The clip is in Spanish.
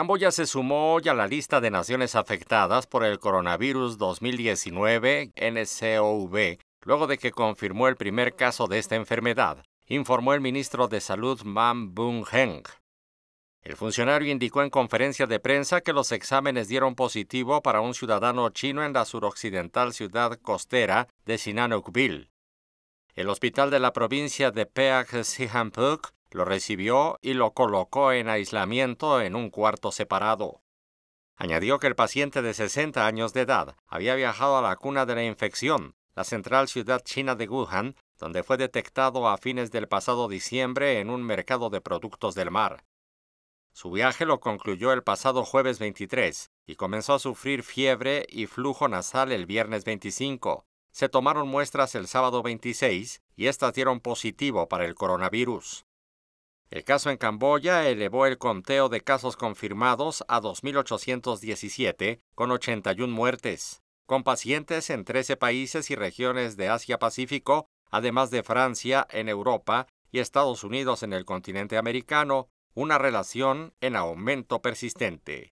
Camboya se sumó hoy a la lista de naciones afectadas por el coronavirus 2019 NCOV, luego de que confirmó el primer caso de esta enfermedad, informó el ministro de Salud Man Bung Heng. El funcionario indicó en conferencia de prensa que los exámenes dieron positivo para un ciudadano chino en la suroccidental ciudad costera de Sinanukville. El hospital de la provincia de Peak lo recibió y lo colocó en aislamiento en un cuarto separado. Añadió que el paciente de 60 años de edad había viajado a la cuna de la infección, la central ciudad china de Wuhan, donde fue detectado a fines del pasado diciembre en un mercado de productos del mar. Su viaje lo concluyó el pasado jueves 23 y comenzó a sufrir fiebre y flujo nasal el viernes 25. Se tomaron muestras el sábado 26 y estas dieron positivo para el coronavirus. El caso en Camboya elevó el conteo de casos confirmados a 2.817, con 81 muertes, con pacientes en 13 países y regiones de Asia-Pacífico, además de Francia en Europa y Estados Unidos en el continente americano, una relación en aumento persistente.